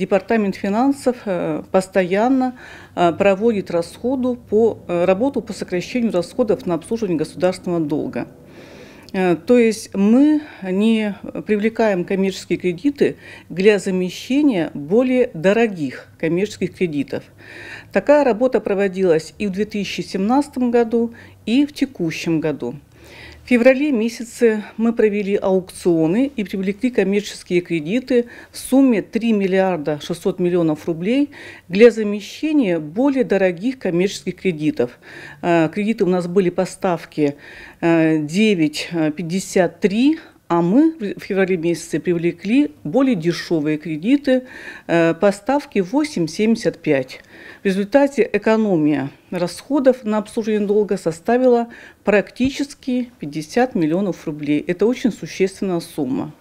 Департамент финансов э, постоянно э, проводит расходу по, э, работу по сокращению расходов на обслуживание государственного долга. То есть мы не привлекаем коммерческие кредиты для замещения более дорогих коммерческих кредитов. Такая работа проводилась и в 2017 году, и в текущем году. В феврале месяце мы провели аукционы и привлекли коммерческие кредиты в сумме 3 миллиарда 600 миллионов рублей для замещения более дорогих коммерческих кредитов. Э, кредиты у нас были поставки э, э, 9,53 а мы в феврале месяце привлекли более дешевые кредиты по ставке 8,75. В результате экономия расходов на обслуживание долга составила практически 50 миллионов рублей. Это очень существенная сумма.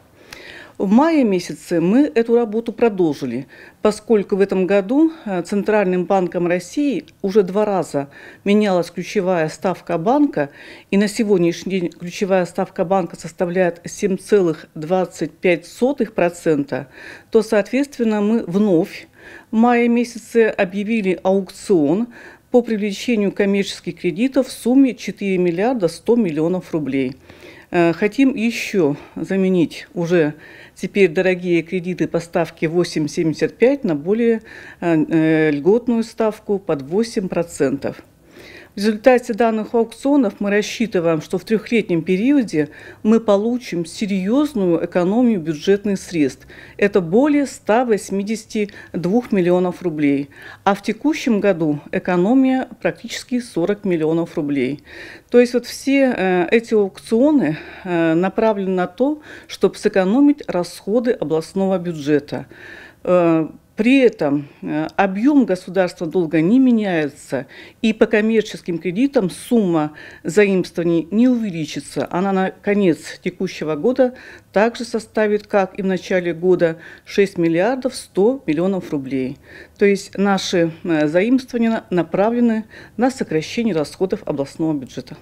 В мае месяце мы эту работу продолжили, поскольку в этом году э, Центральным банком России уже два раза менялась ключевая ставка банка, и на сегодняшний день ключевая ставка банка составляет 7,25%, то, соответственно, мы вновь в мае месяце объявили аукцион по привлечению коммерческих кредитов в сумме 4 миллиарда 100 миллионов рублей. Э, хотим еще заменить уже теперь дорогие кредиты по ставке 8,75 на более э, э, льготную ставку под 8%. В результате данных аукционов мы рассчитываем, что в трехлетнем периоде мы получим серьезную экономию бюджетных средств. Это более 182 миллионов рублей. А в текущем году экономия практически 40 миллионов рублей. То есть вот все э, эти аукционы э, направлены на то, чтобы сэкономить расходы областного бюджета э, при этом э, объем государства долга не меняется, и по коммерческим кредитам сумма заимствований не увеличится. Она на конец текущего года также составит, как и в начале года, 6 миллиардов 100 миллионов рублей. То есть наши э, заимствования направлены на сокращение расходов областного бюджета.